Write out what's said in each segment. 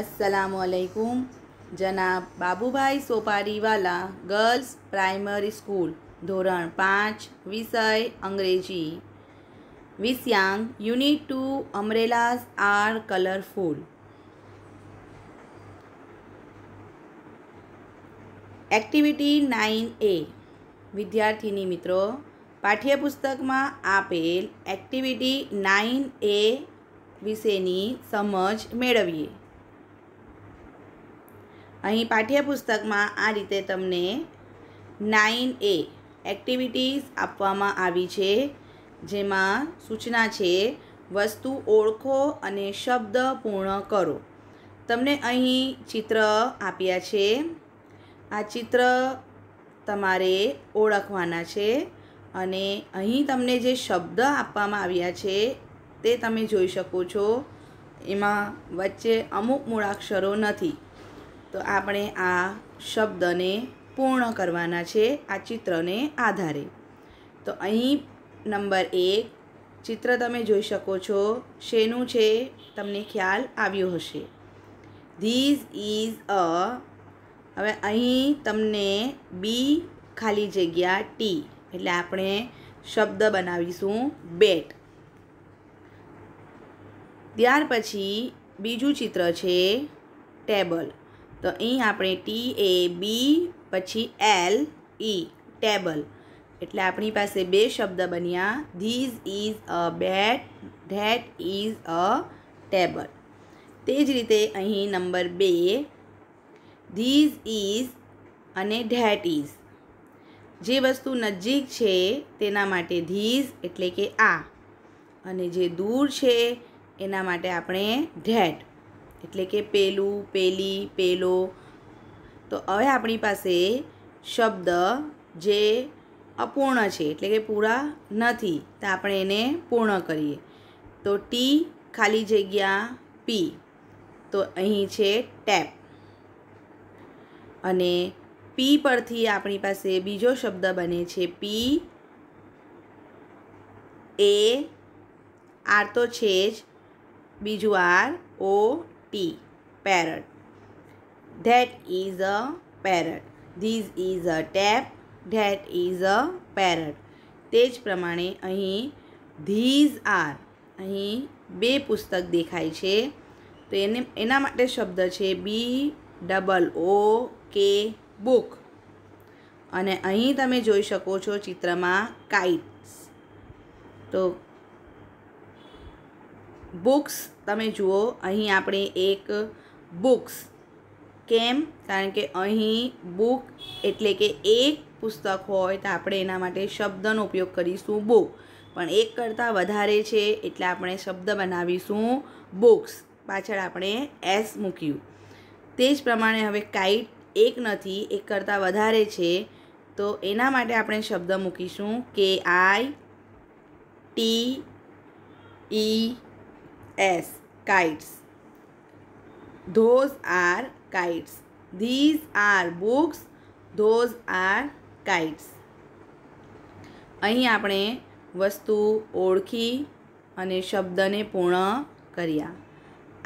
અસલામુઅલૈકુમ જનાબ Babubhai Soparivala girls primary school ધોરણ પાંચ વિષય અંગ્રેજી વિસ્યાંગ unit two umbrellas are colourful activity nine એ વિદ્યાર્થીની મિત્રો પાઠ્યપુસ્તકમાં આપેલ એક્ટિવિટી નાઇન એ વિશેની સમજ મેળવીએ અહીં પાઠ્યપુસ્તકમાં આ રીતે તમને નાઇન એ એક્ટિવિટીઝ આપવામાં આવી છે જેમાં સૂચના છે વસ્તુ ઓળખો અને શબ્દ પૂર્ણ કરો તમને અહીં ચિત્ર આપ્યા છે આ ચિત્ર તમારે ઓળખવાના છે અને અહીં તમને જે શબ્દ આપવામાં આવ્યા છે તે તમે જોઈ શકો છો એમાં વચ્ચે અમુક મૂળાક્ષરો નથી તો આપણે આ શબ્દને પૂર્ણ કરવાના છે આ ચિત્રને આધારે તો અહીં નંબર એક ચિત્ર તમે જોઈ શકો છો શેનું છે તમને ખ્યાલ આવ્યો હશે ધીઝ ઇઝ અ હવે અહીં તમને બી ખાલી જગ્યા ટી એટલે આપણે શબ્દ બનાવીશું બેટ ત્યાર પછી બીજું ચિત્ર છે ટેબલ તો અહીં આપણે ટી એ બી પછી એલ ઈ e, ટેબલ એટલે આપણી પાસે બે શબ્દ બન્યા this is a bat that is a table તે જ રીતે અહીં નંબર બે ધીઝ ઇઝ અને ધેટ ઇઝ જે વસ્તુ નજીક છે તેના માટે ધીઝ એટલે કે આ અને જે દૂર છે એના માટે આપણે ધેટ એટલે કે પેલું પેલી પેલો તો હવે આપણી પાસે શબ્દ જે અપૂર્ણ છે એટલે કે પૂરા નથી તો આપણે એને પૂર્ણ કરીએ તો ટી ખાલી જગ્યા પી તો અહીં છે ટેપ અને પી પરથી આપણી પાસે બીજો શબ્દ બને છે પી એ આર તો છે જ બીજું R O P. Parrot. That is a parrot. This is a tape That is a parrot. તે જ પ્રમાણે અહીં ધીઝ આર અહીં બે પુસ્તક દેખાય છે તો એને એના માટે શબ્દ છે બી ડબલ ઓ કે બુક અને અહીં તમે જોઈ શકો છો ચિત્રમાં કાઇટ્સ તો બુક્સ તમે જુઓ અહીં આપણે એક બુક્સ કેમ કારણ કે અહીં બુક એટલે કે એક પુસ્તક હોય તો આપણે એના માટે શબ્દનો ઉપયોગ કરીશું બુક પણ એક કરતાં વધારે છે એટલે આપણે શબ્દ બનાવીશું બુક્સ પાછળ આપણે એસ મૂક્યું તે જ પ્રમાણે હવે કાઇટ એક નથી એક કરતાં વધારે છે તો એના માટે આપણે શબ્દ મૂકીશું કે I T E S. Kites. Those are kites. These are books. Those are kites. અહીં આપણે વસ્તુ ઓળખી અને શબ્દને પૂર્ણ કર્યા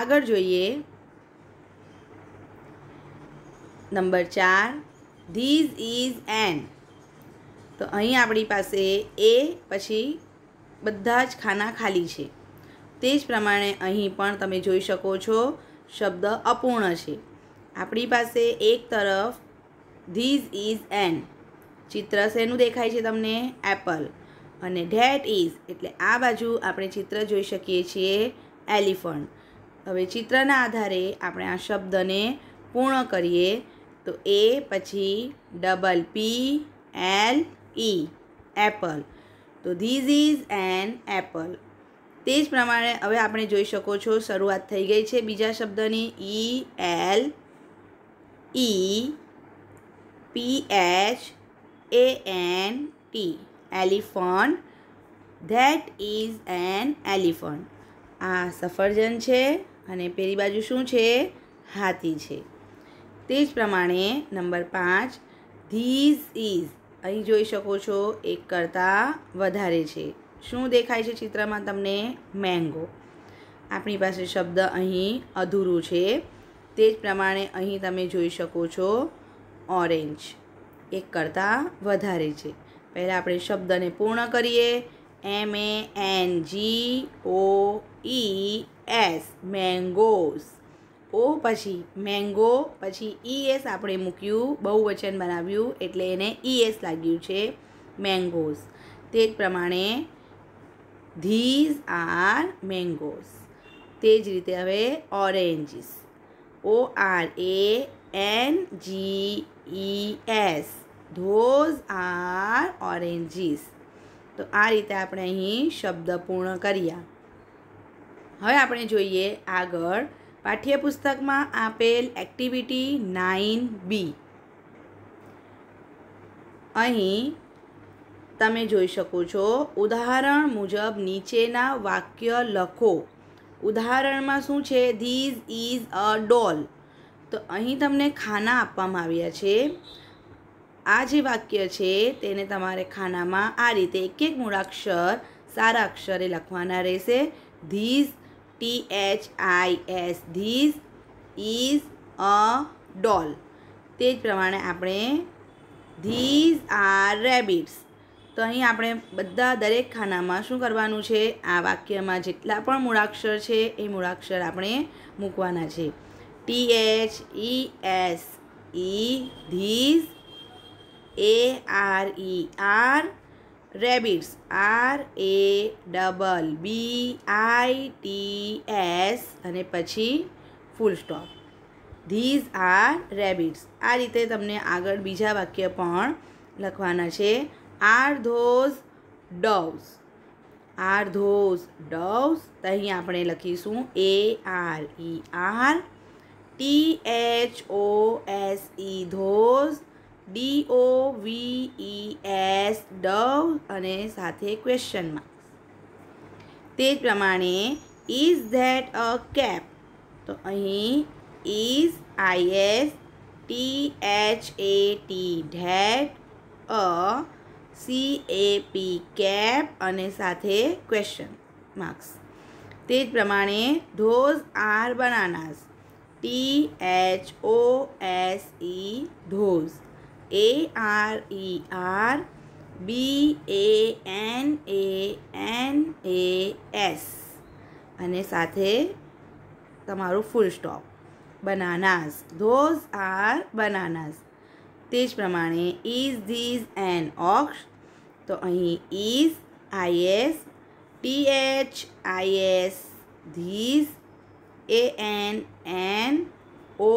આગળ જોઈએ નંબર ચાર ધીઝ ઇઝ એન તો અહીં આપણી પાસે એ પછી બધા જ ખાના ખાલી છે તે જ પ્રમાણે અહીં પણ તમે જોઈ શકો છો શબ્દ અપૂર્ણ છે આપણી પાસે એક તરફ ધીઝ ઇઝ એન ચિત્ર શેનું દેખાય છે તમને એપલ અને ડેટ ઇઝ એટલે આ બાજુ આપણે ચિત્ર જોઈ શકીએ છીએ એલિફન્ટ હવે ચિત્રના આધારે આપણે આ શબ્દને પૂર્ણ કરીએ તો એ પછી double P L E apple તો ધીઝ ઇઝ એન એપલ તે જ પ્રમાણે હવે આપણે જોઈ શકો છો શરૂઆત થઈ ગઈ છે બીજા શબ્દની E L E P H A N T elephant that is an elephant આ સફરજન છે અને પેલી બાજુ શું છે હાથી છે તે જ પ્રમાણે નંબર પાંચ ધીઝ ઇઝ અહીં જોઈ શકો છો એક કરતાં વધારે છે શું દેખાય છે ચિત્રમાં તમને મેંગો આપણી પાસે શબ્દ અહીં અધૂરું છે તે જ પ્રમાણે અહીં તમે જોઈ શકો છો ઓરેન્જ એક કરતાં વધારે છે પહેલાં આપણે શબ્દને પૂર્ણ કરીએ M N G O E S mangoes O પછી મેંગો પછી ઈ e એસ આપણે મૂક્યું બહુ વચન બનાવ્યું એટલે એને ઈ e એસ લાગ્યું છે મેંગોઝ તે જ પ્રમાણે ધીઝ આર મેંગોઝ તે જ રીતે હવે oranges O R A N G E S those are oranges તો આ રીતે આપણે અહીં શબ્દ પૂર્ણ કર્યા હવે આપણે જોઈએ આગળ પાઠ્યપુસ્તકમાં આપેલ એક્ટિવિટી નાઇન બી અહીં તમે જોઈ શકો છો ઉદાહરણ મુજબ નીચેના વાક્ય લખો ઉદાહરણમાં શું છે ધીઝ ઇઝ અ ડોલ તો અહીં તમને ખાના આપવામાં આવ્યા છે આ જે વાક્ય છે તેને તમારે ખાનામાં આ રીતે એક એક મૂળાક્ષર સારા અક્ષરે લખવાના રહેશે this T H I S this is a doll તે જ પ્રમાણે આપણે ધીઝ આર રેબિટ્સ તો અહીં આપણે બધા દરેક ખાનામાં શું કરવાનું છે આ વાક્યમાં જેટલા પણ મૂળાક્ષર છે એ મૂળાક્ષર આપણે મૂકવાના છે T H E S E this A R E R rabbits R A double B I T S અને પછી full stop these are rabbits આ રીતે તમને આગળ બીજા વાક્ય પણ લખવાના છે આર ધોઝ ડવ્સ આર ધોઝ ડવ્સ તો અહીં આપણે લખીશું એ R E R T H O S E those D O V E S Dove અને સાથે ક્વેશ્ચન માર્ક્સ તે જ પ્રમાણે ઇઝ ધેટ અ કેપ તો અહીં is I S T H A T that a C A P cap અને સાથે question marks તે જ પ્રમાણે those are bananas T H O S E those A R E are B A N A N A S અને સાથે તમારું full stop bananas those are bananas તે જ પ્રમાણે ઇઝ ધીઝ એન ઓક્સ તો અહીં is I S T H I S this A N N O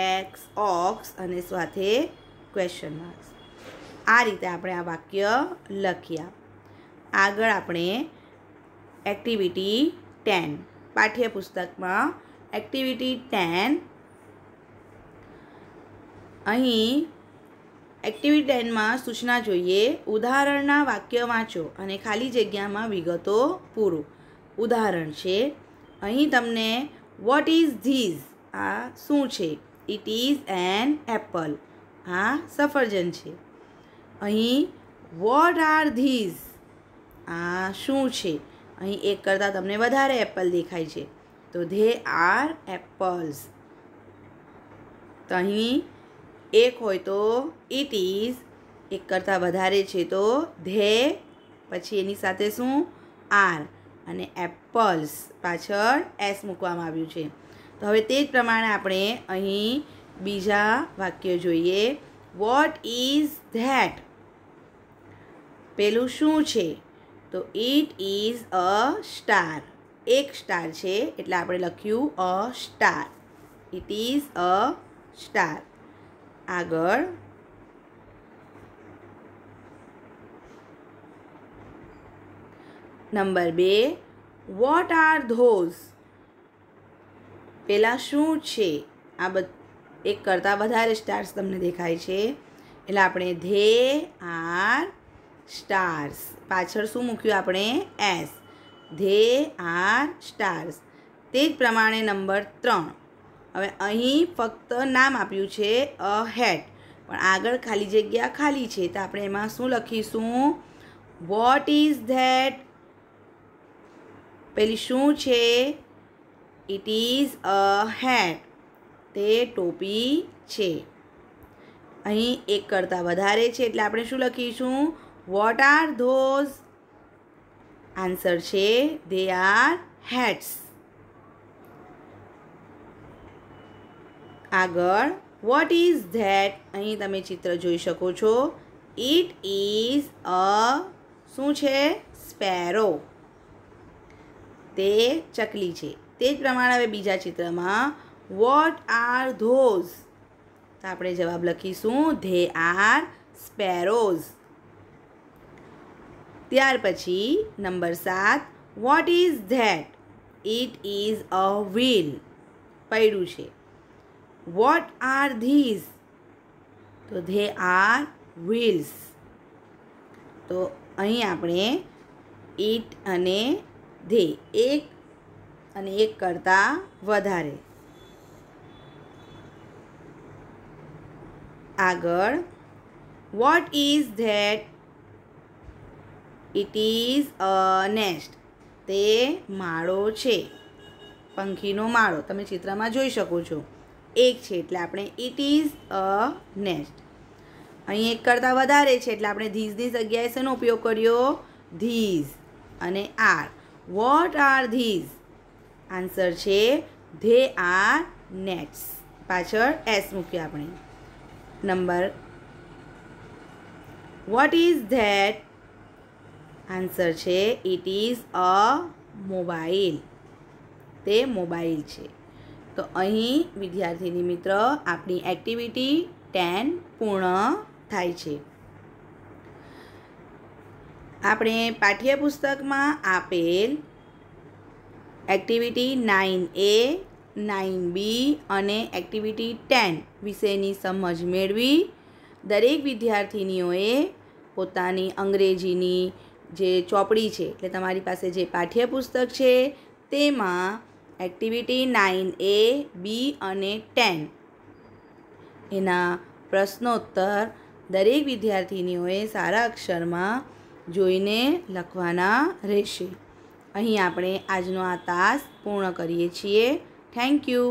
X ox અને સાથે ક્વેશ્ચન માર્ક્સ આ રીતે આપણે આ વાક્ય લખ્યા આગળ આપણે એક્ટિવિટી ટેન પાઠ્યપુસ્તકમાં એક્ટિવિટી ટેન અહીં એક્ટિવિટી ટેનમાં સૂચના જોઈએ ઉદાહરણના વાક્ય વાંચો અને ખાલી જગ્યામાં વિગતો પૂરું ઉદાહરણ છે અહીં તમને વોટ ઇઝ ધીઝ આ શું છે ઇટ ઇઝ એન એપલ આ સફરજન છે અહીં વોટ આર ધીઝ આ શું છે અહીં એક કરતાં તમને વધારે એપલ દેખાય છે તો ધે આર એપલ્સ તો અહીં એક હોય તો ઇટ ઇઝ એક કરતાં વધારે છે તો ધે પછી એની સાથે શું આર અને એપલ્સ પાછળ એસ મૂકવામાં આવ્યું છે તો હવે તે જ પ્રમાણે આપણે અહીં બીજા વાક્ય જોઈએ વોટ ઇઝ ધેટ પેલું શું છે તો ઇટ ઇઝ અ સ્ટાર એક સ્ટાર છે એટલે આપણે લખ્યું a star it is a star આગળ નંબર બે વોટ આર ધોઝ પેલા શું છે આ બધ એક કરતાં વધારે સ્ટાર્સ તમને દેખાય છે એટલે આપણે ધે આર સ્ટાર્સ પાછળ શું મૂક્યું આપણે એસ ધે આર સ્ટાર્સ તે જ પ્રમાણે નંબર ત્રણ હવે અહીં ફક્ત નામ આપ્યું છે અ હેટ પણ આગળ ખાલી જગ્યા ખાલી છે તો આપણે એમાં શું લખીશું વોટ ઇઝ ધેટ પેલી શું છે ઇટ ઇઝ અ હેટ તે ટોપી છે અહીં એક કરતાં વધારે છે એટલે આપણે શું લખીશું વોટ આર ધોઝ આન્સર છે દે આર હેટ્સ આગળ વોટ ઇઝ ધેટ અહીં તમે ચિત્ર જોઈ શકો છો ઇટ ઇઝ અ શું છે સ્પેરો તે ચકલી છે તે જ પ્રમાણે હવે બીજા ચિત્રમાં વોટ આર ધોઝ તો આપણે જવાબ લખીશું ધે આર સ્પેરોઝ ત્યાર પછી નંબર સાત what is that it is a wheel પડ્યું છે વોટ આર ધીઝ તો ધે આર વ્હીલ્સ તો અહીં આપણે ઇટ અને ધે એક અને એક કરતાં વધારે આગળ what is that it is a nest તે માળો છે પંખીનો માળો તમે ચિત્રમાં જોઈ શકો છો એક છે એટલે આપણે ઇટ ઇઝ અ નેસ્ટ અહીં એક કરતાં વધારે છે એટલે આપણે ધીઝની જગ્યાએ શેનો ઉપયોગ કર્યો ધીઝ અને are what are these answer છે ધે આર નેટ્સ પાછળ એસ મૂકીએ આપણે number what is that answer છે ઇટ ઇઝ અ મોબાઈલ તે મોબાઈલ છે તો અહીં વિદ્યાર્થીની મિત્ર આપણી એક્ટિવિટી ટેન પૂર્ણ થાય છે આપણે પાઠ્યપુસ્તકમાં આપેલ activity nine A nine B અને એક્ટિવિટી ટેન વિશેની સમજ મેળવી દરેક વિદ્યાર્થિનીઓએ પોતાની અંગ્રેજીની જે ચોપડી છે એટલે તમારી પાસે જે પાઠ્યપુસ્તક છે તેમાં એક્ટિવિટી નાઇન એ બી અને ટેન એના પ્રશ્નોત્તર દરેક વિદ્યાર્થીનીઓએ સારા અક્ષરમાં જોઈને લખવાના રહેશે અહીં આપણે આજનો આ તાસ પૂર્ણ કરીએ છીએ થેન્ક યુ